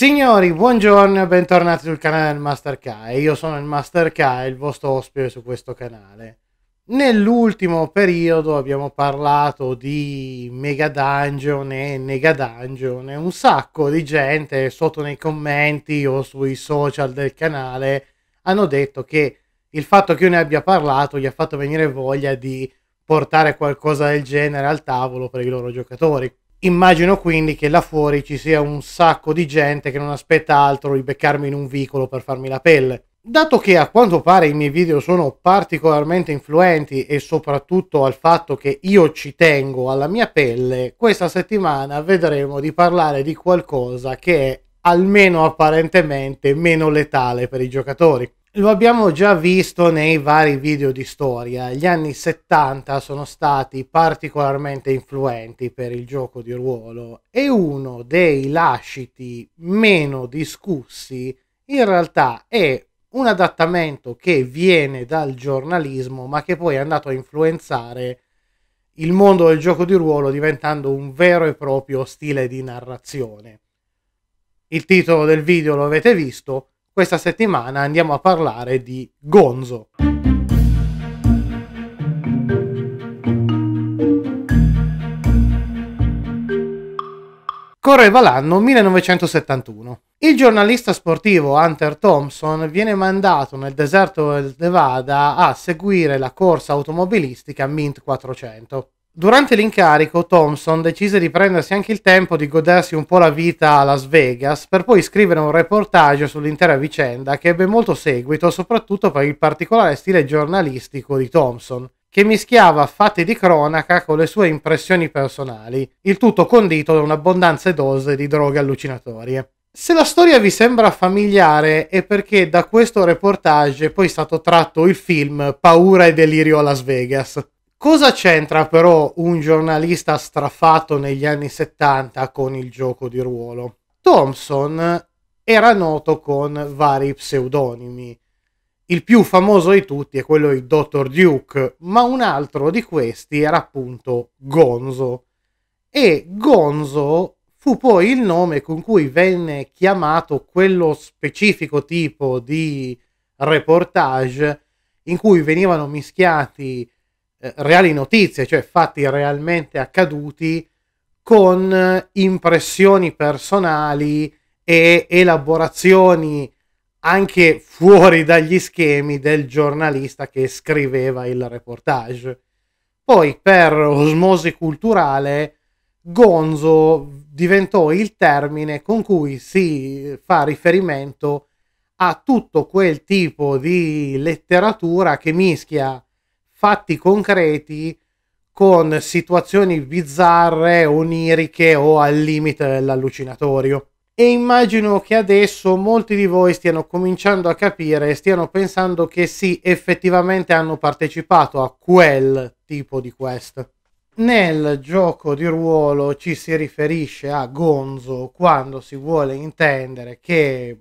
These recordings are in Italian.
Signori, buongiorno e bentornati sul canale del Master K. Io sono il Master K, il vostro ospite su questo canale. Nell'ultimo periodo abbiamo parlato di Mega Dungeon e Nega Dungeon. Un sacco di gente sotto nei commenti o sui social del canale hanno detto che il fatto che io ne abbia parlato gli ha fatto venire voglia di portare qualcosa del genere al tavolo per i loro giocatori Immagino quindi che là fuori ci sia un sacco di gente che non aspetta altro di beccarmi in un vicolo per farmi la pelle. Dato che a quanto pare i miei video sono particolarmente influenti e soprattutto al fatto che io ci tengo alla mia pelle, questa settimana vedremo di parlare di qualcosa che è almeno apparentemente meno letale per i giocatori. Lo abbiamo già visto nei vari video di storia, gli anni 70 sono stati particolarmente influenti per il gioco di ruolo e uno dei lasciti meno discussi in realtà è un adattamento che viene dal giornalismo ma che poi è andato a influenzare il mondo del gioco di ruolo diventando un vero e proprio stile di narrazione. Il titolo del video lo avete visto, questa settimana andiamo a parlare di Gonzo. Correva l'anno 1971. Il giornalista sportivo Hunter Thompson viene mandato nel deserto del Nevada a seguire la corsa automobilistica Mint 400. Durante l'incarico Thompson decise di prendersi anche il tempo di godersi un po' la vita a Las Vegas per poi scrivere un reportage sull'intera vicenda che ebbe molto seguito soprattutto per il particolare stile giornalistico di Thompson, che mischiava fatti di cronaca con le sue impressioni personali, il tutto condito da un'abbondanza dose di droghe allucinatorie. Se la storia vi sembra familiare è perché da questo reportage è poi stato tratto il film Paura e delirio a Las Vegas. Cosa c'entra però un giornalista straffato negli anni 70 con il gioco di ruolo? Thompson era noto con vari pseudonimi. Il più famoso di tutti è quello di Dr. Duke, ma un altro di questi era appunto Gonzo. E Gonzo fu poi il nome con cui venne chiamato quello specifico tipo di reportage in cui venivano mischiati eh, reali notizie, cioè fatti realmente accaduti, con eh, impressioni personali e elaborazioni anche fuori dagli schemi del giornalista che scriveva il reportage. Poi, per osmosi culturale, gonzo diventò il termine con cui si fa riferimento a tutto quel tipo di letteratura che mischia fatti concreti con situazioni bizzarre, oniriche o al limite dell'allucinatorio. E immagino che adesso molti di voi stiano cominciando a capire, stiano pensando che sì, effettivamente hanno partecipato a quel tipo di quest. Nel gioco di ruolo ci si riferisce a Gonzo quando si vuole intendere che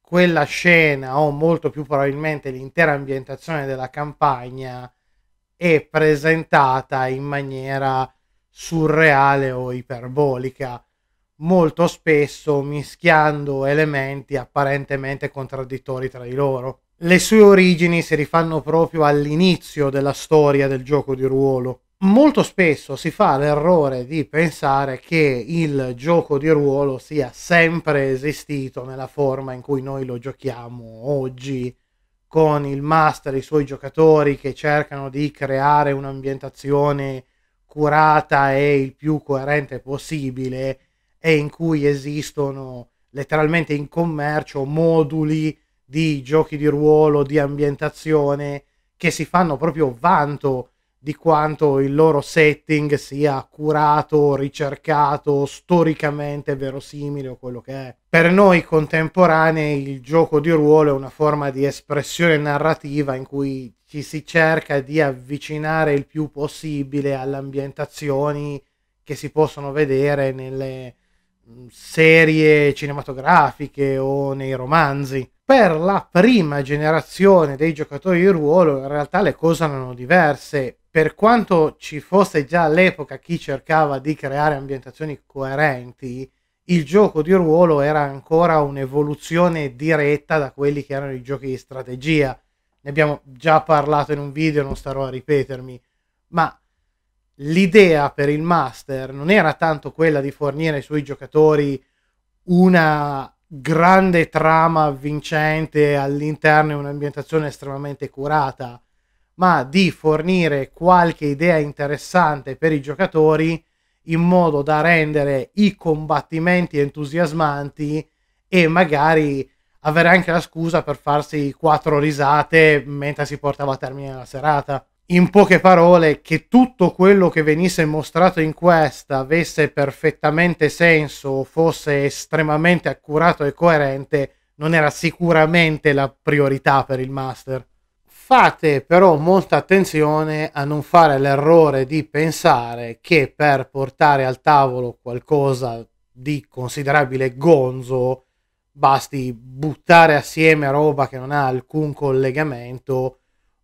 quella scena o molto più probabilmente l'intera ambientazione della campagna è presentata in maniera surreale o iperbolica, molto spesso mischiando elementi apparentemente contraddittori tra di loro. Le sue origini si rifanno proprio all'inizio della storia del gioco di ruolo. Molto spesso si fa l'errore di pensare che il gioco di ruolo sia sempre esistito nella forma in cui noi lo giochiamo oggi con il master e i suoi giocatori che cercano di creare un'ambientazione curata e il più coerente possibile e in cui esistono letteralmente in commercio moduli di giochi di ruolo, di ambientazione che si fanno proprio vanto di quanto il loro setting sia curato, ricercato, storicamente verosimile o quello che è. Per noi contemporanei il gioco di ruolo è una forma di espressione narrativa in cui ci si cerca di avvicinare il più possibile alle ambientazioni che si possono vedere nelle, Mm, serie cinematografiche o nei romanzi. Per la prima generazione dei giocatori di ruolo in realtà le cose erano diverse. Per quanto ci fosse già all'epoca chi cercava di creare ambientazioni coerenti, il gioco di ruolo era ancora un'evoluzione diretta da quelli che erano i giochi di strategia. Ne abbiamo già parlato in un video, non starò a ripetermi, ma l'idea per il master non era tanto quella di fornire ai suoi giocatori una grande trama avvincente all'interno di un'ambientazione estremamente curata, ma di fornire qualche idea interessante per i giocatori in modo da rendere i combattimenti entusiasmanti e magari avere anche la scusa per farsi quattro risate mentre si portava a termine la serata in poche parole che tutto quello che venisse mostrato in questa avesse perfettamente senso, fosse estremamente accurato e coerente, non era sicuramente la priorità per il master. Fate però molta attenzione a non fare l'errore di pensare che per portare al tavolo qualcosa di considerabile gonzo basti buttare assieme roba che non ha alcun collegamento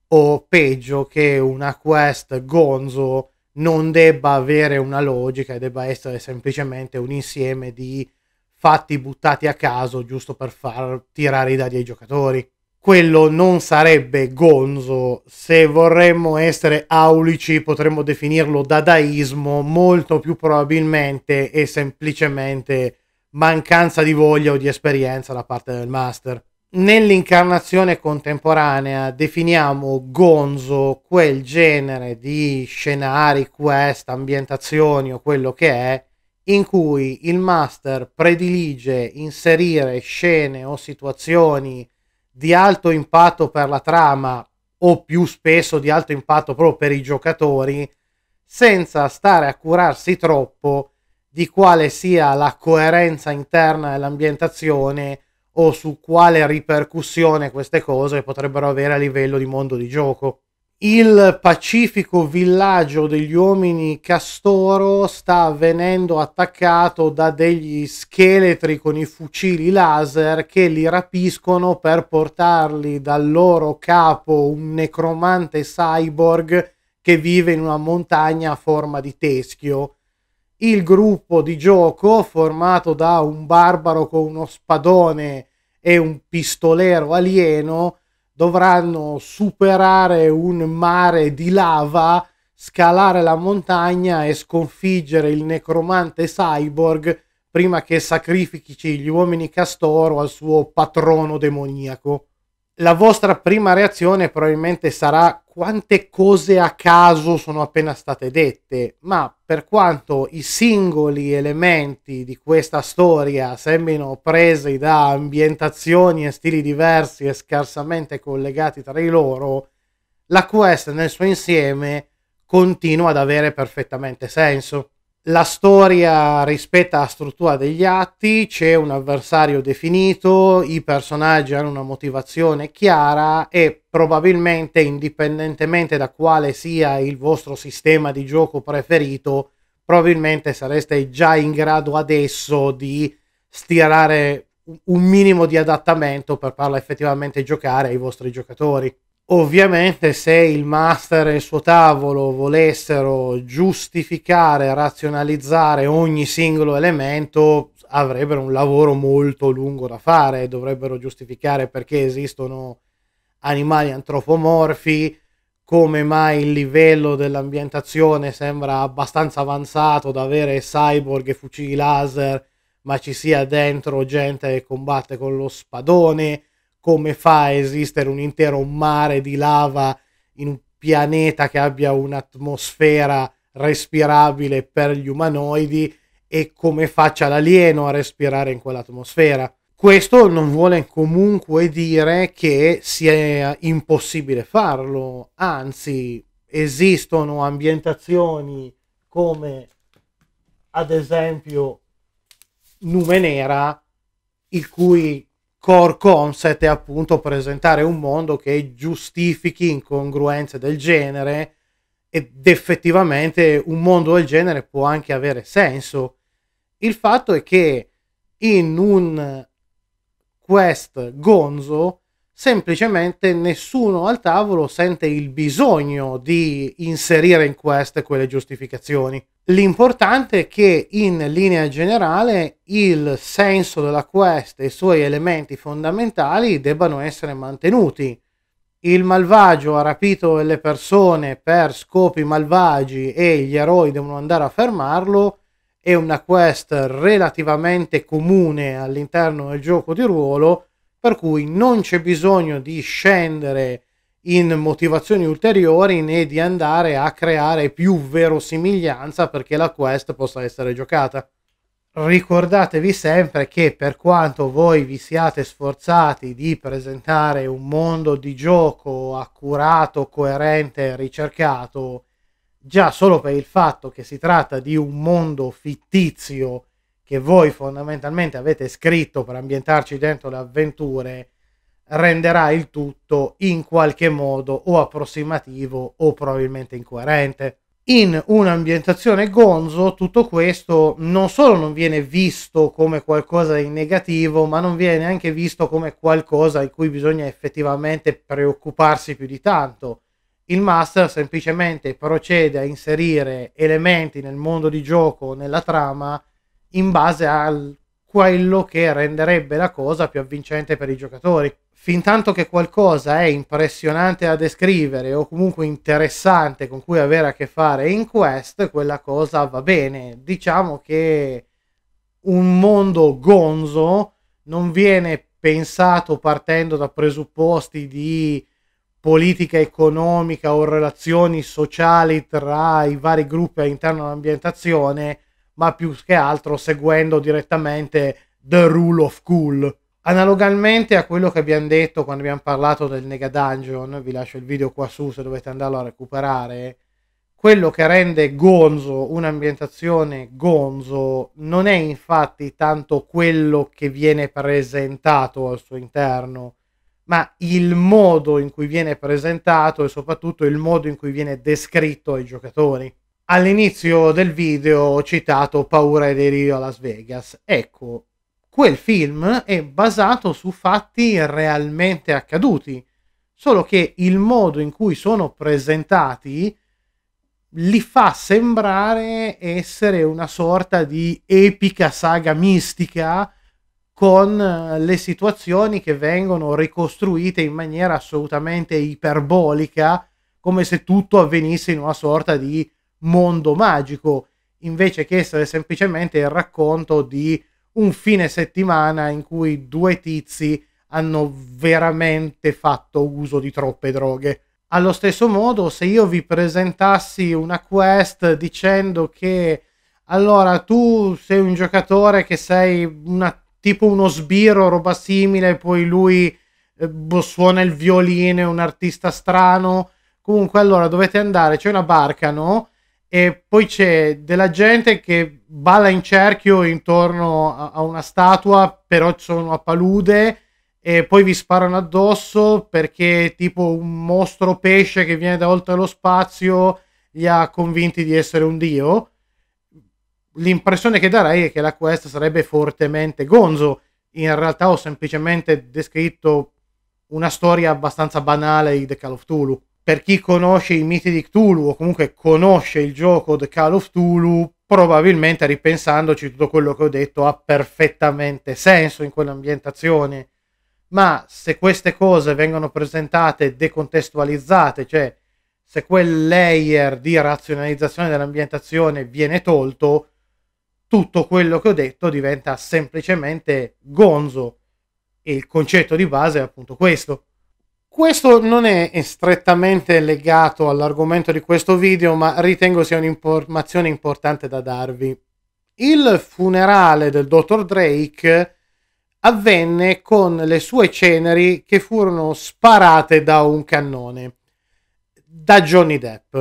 o peggio che una quest gonzo non debba avere una logica e debba essere semplicemente un insieme di fatti buttati a caso giusto per far tirare i dadi ai giocatori. Quello non sarebbe gonzo, se vorremmo essere aulici potremmo definirlo dadaismo, molto più probabilmente è semplicemente mancanza di voglia o di esperienza da parte del master. Nell'incarnazione contemporanea definiamo gonzo quel genere di scenari, quest, ambientazioni o quello che è, in cui il master predilige inserire scene o situazioni di alto impatto per la trama o più spesso di alto impatto proprio per i giocatori, senza stare a curarsi troppo di quale sia la coerenza interna dell'ambientazione o su quale ripercussione queste cose potrebbero avere a livello di mondo di gioco. Il pacifico villaggio degli uomini castoro sta venendo attaccato da degli scheletri con i fucili laser che li rapiscono per portarli dal loro capo, un necromante cyborg che vive in una montagna a forma di teschio il gruppo di gioco formato da un barbaro con uno spadone e un pistolero alieno dovranno superare un mare di lava, scalare la montagna e sconfiggere il necromante cyborg prima che sacrifichi gli uomini castoro al suo patrono demoniaco. La vostra prima reazione probabilmente sarà quante cose a caso sono appena state dette, ma per quanto i singoli elementi di questa storia sembrino presi da ambientazioni e stili diversi e scarsamente collegati tra di loro, la quest nel suo insieme continua ad avere perfettamente senso. La storia rispetta la struttura degli atti, c'è un avversario definito, i personaggi hanno una motivazione chiara e probabilmente, indipendentemente da quale sia il vostro sistema di gioco preferito, probabilmente sareste già in grado adesso di stirare un minimo di adattamento per farla effettivamente giocare ai vostri giocatori. Ovviamente se il master e il suo tavolo volessero giustificare, razionalizzare ogni singolo elemento, avrebbero un lavoro molto lungo da fare, dovrebbero giustificare perché esistono animali antropomorfi, come mai il livello dell'ambientazione sembra abbastanza avanzato da avere cyborg e fucili laser, ma ci sia dentro gente che combatte con lo spadone come fa a esistere un intero mare di lava in un pianeta che abbia un'atmosfera respirabile per gli umanoidi e come faccia l'alieno a respirare in quell'atmosfera. Questo non vuole comunque dire che sia impossibile farlo, anzi esistono ambientazioni come ad esempio Numenera, il cui core concept è appunto presentare un mondo che giustifichi incongruenze del genere ed effettivamente un mondo del genere può anche avere senso. Il fatto è che in un quest gonzo semplicemente nessuno al tavolo sente il bisogno di inserire in quest quelle giustificazioni. L'importante è che in linea generale il senso della quest e i suoi elementi fondamentali debbano essere mantenuti. Il malvagio ha rapito le persone per scopi malvagi e gli eroi devono andare a fermarlo è una quest relativamente comune all'interno del gioco di ruolo per cui non c'è bisogno di scendere in motivazioni ulteriori né di andare a creare più verosimiglianza perché la quest possa essere giocata. Ricordatevi sempre che per quanto voi vi siate sforzati di presentare un mondo di gioco accurato, coerente e ricercato, già solo per il fatto che si tratta di un mondo fittizio che voi fondamentalmente avete scritto per ambientarci dentro le avventure, renderà il tutto in qualche modo o approssimativo o probabilmente incoerente. In un'ambientazione gonzo tutto questo non solo non viene visto come qualcosa di negativo, ma non viene anche visto come qualcosa di cui bisogna effettivamente preoccuparsi più di tanto. Il master semplicemente procede a inserire elementi nel mondo di gioco, nella trama, in base al quello che renderebbe la cosa più avvincente per i giocatori. Fin tanto che qualcosa è impressionante da descrivere o comunque interessante con cui avere a che fare in Quest, quella cosa va bene. Diciamo che un mondo gonzo non viene pensato partendo da presupposti di politica economica o relazioni sociali tra i vari gruppi all'interno dell'ambientazione, ma più che altro seguendo direttamente The Rule of Cool. Analogamente a quello che abbiamo detto quando abbiamo parlato del Nega Dungeon, vi lascio il video qua su se dovete andarlo a recuperare, quello che rende gonzo un'ambientazione gonzo non è infatti tanto quello che viene presentato al suo interno, ma il modo in cui viene presentato e soprattutto il modo in cui viene descritto ai giocatori all'inizio del video ho citato Paura e delirio a Las Vegas. Ecco, quel film è basato su fatti realmente accaduti, solo che il modo in cui sono presentati li fa sembrare essere una sorta di epica saga mistica con eh, le situazioni che vengono ricostruite in maniera assolutamente iperbolica, come se tutto avvenisse in una sorta di mondo magico, invece che essere semplicemente il racconto di un fine settimana in cui due tizi hanno veramente fatto uso di troppe droghe. Allo stesso modo, se io vi presentassi una quest dicendo che allora tu sei un giocatore che sei una, tipo uno sbirro, roba simile, poi lui eh, boh, suona il violino, è un artista strano. Comunque, allora dovete andare, c'è una barca, no? e poi c'è della gente che balla in cerchio intorno a, a una statua, però sono a palude e poi vi sparano addosso perché tipo un mostro pesce che viene da oltre lo spazio li ha convinti di essere un dio. L'impressione che darei è che la quest sarebbe fortemente gonzo. In realtà ho semplicemente descritto una storia abbastanza banale di The Call of Tulu per chi conosce i miti di Cthulhu o comunque conosce il gioco The Call of Cthulhu, probabilmente ripensandoci tutto quello che ho detto ha perfettamente senso in quell'ambientazione. Ma se queste cose vengono presentate decontestualizzate, cioè se quel layer di razionalizzazione dell'ambientazione viene tolto, tutto quello che ho detto diventa semplicemente gonzo. E il concetto di base è appunto questo. Questo non è strettamente legato all'argomento di questo video, ma ritengo sia un'informazione importante da darvi. Il funerale del dottor Drake avvenne con le sue ceneri che furono sparate da un cannone, da Johnny Depp.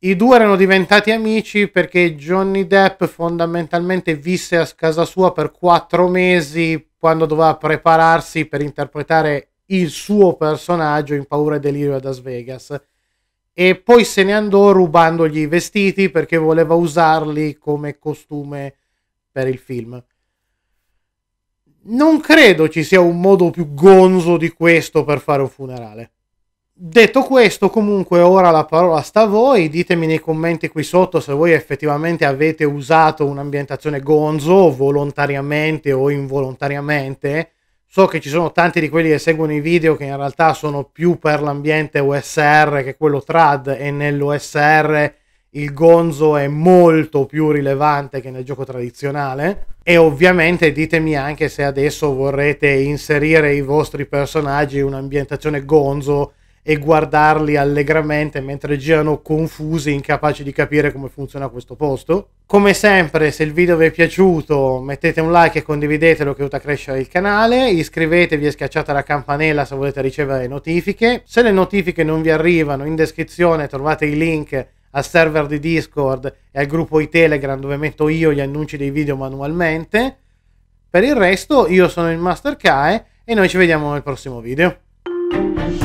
I due erano diventati amici perché Johnny Depp fondamentalmente visse a casa sua per quattro mesi quando doveva prepararsi per interpretare il suo personaggio in Paura e Delirio a Las Vegas e poi se ne andò rubandogli i vestiti perché voleva usarli come costume per il film. Non credo ci sia un modo più gonzo di questo per fare un funerale. Detto questo, comunque ora la parola sta a voi, ditemi nei commenti qui sotto se voi effettivamente avete usato un'ambientazione gonzo volontariamente o involontariamente So che ci sono tanti di quelli che seguono i video che in realtà sono più per l'ambiente OSR che quello trad e nell'OSR il gonzo è molto più rilevante che nel gioco tradizionale e ovviamente ditemi anche se adesso vorrete inserire i vostri personaggi in un'ambientazione gonzo e guardarli allegramente mentre girano confusi, incapaci di capire come funziona questo posto. Come sempre, se il video vi è piaciuto, mettete un like e condividetelo che aiuta a crescere il canale, iscrivetevi e schiacciate la campanella se volete ricevere notifiche. Se le notifiche non vi arrivano, in descrizione trovate i link al server di Discord e al gruppo di Telegram dove metto io gli annunci dei video manualmente. Per il resto, io sono il Master Kae e noi ci vediamo nel prossimo video.